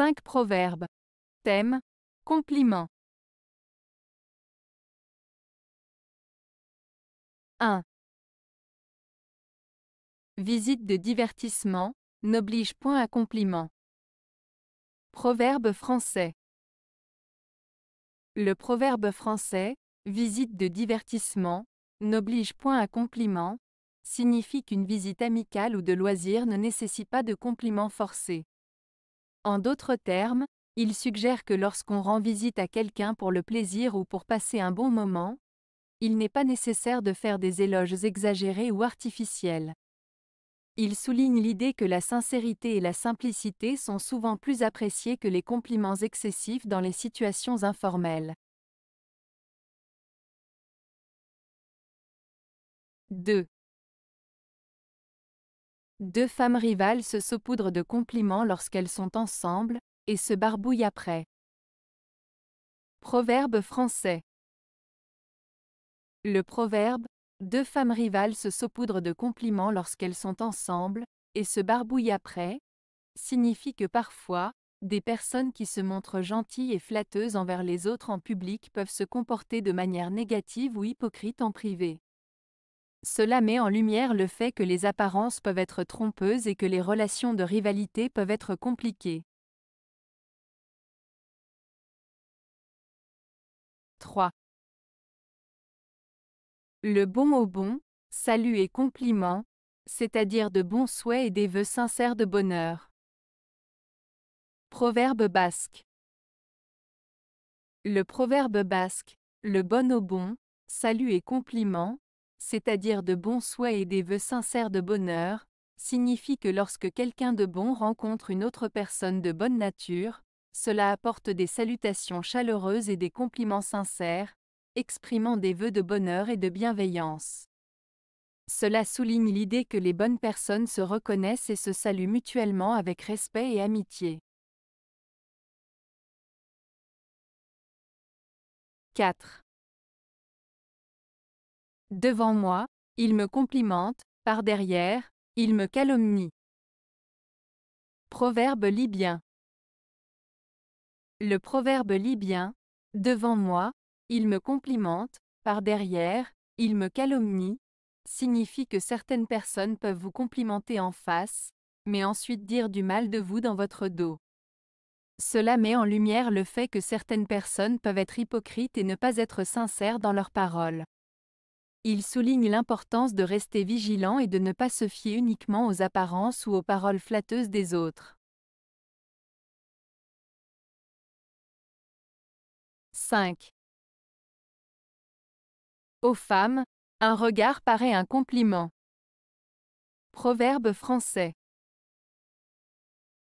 5 proverbes. Thème Compliment. 1. Visite de divertissement n'oblige point à compliment. Proverbe français. Le proverbe français, visite de divertissement, n'oblige point à compliment, signifie qu'une visite amicale ou de loisir ne nécessite pas de compliments forcés. En d'autres termes, il suggère que lorsqu'on rend visite à quelqu'un pour le plaisir ou pour passer un bon moment, il n'est pas nécessaire de faire des éloges exagérés ou artificiels. Il souligne l'idée que la sincérité et la simplicité sont souvent plus appréciées que les compliments excessifs dans les situations informelles. 2. Deux femmes rivales se saupoudrent de compliments lorsqu'elles sont ensemble, et se barbouillent après. Proverbe français Le proverbe Deux femmes rivales se saupoudrent de compliments lorsqu'elles sont ensemble, et se barbouillent après signifie que parfois, des personnes qui se montrent gentilles et flatteuses envers les autres en public peuvent se comporter de manière négative ou hypocrite en privé. Cela met en lumière le fait que les apparences peuvent être trompeuses et que les relations de rivalité peuvent être compliquées. 3. Le bon au bon, salut et compliment, c'est-à-dire de bons souhaits et des vœux sincères de bonheur. Proverbe basque. Le proverbe basque, le bon au bon, salut et compliment c'est-à-dire de bons souhaits et des vœux sincères de bonheur, signifie que lorsque quelqu'un de bon rencontre une autre personne de bonne nature, cela apporte des salutations chaleureuses et des compliments sincères, exprimant des vœux de bonheur et de bienveillance. Cela souligne l'idée que les bonnes personnes se reconnaissent et se saluent mutuellement avec respect et amitié. 4. Devant moi, il me complimente, par derrière, il me calomnie. Proverbe libyen. Le proverbe libyen, devant moi, il me complimente, par derrière, il me calomnie, signifie que certaines personnes peuvent vous complimenter en face, mais ensuite dire du mal de vous dans votre dos. Cela met en lumière le fait que certaines personnes peuvent être hypocrites et ne pas être sincères dans leurs paroles. Il souligne l'importance de rester vigilant et de ne pas se fier uniquement aux apparences ou aux paroles flatteuses des autres. 5. Aux femmes, un regard paraît un compliment. Proverbe français.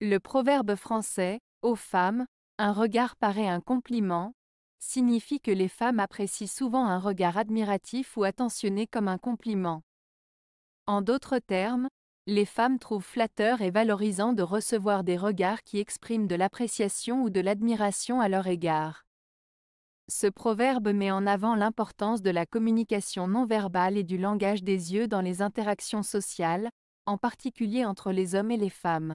Le proverbe français, aux femmes, un regard paraît un compliment, signifie que les femmes apprécient souvent un regard admiratif ou attentionné comme un compliment. En d'autres termes, les femmes trouvent flatteur et valorisant de recevoir des regards qui expriment de l'appréciation ou de l'admiration à leur égard. Ce proverbe met en avant l'importance de la communication non verbale et du langage des yeux dans les interactions sociales, en particulier entre les hommes et les femmes.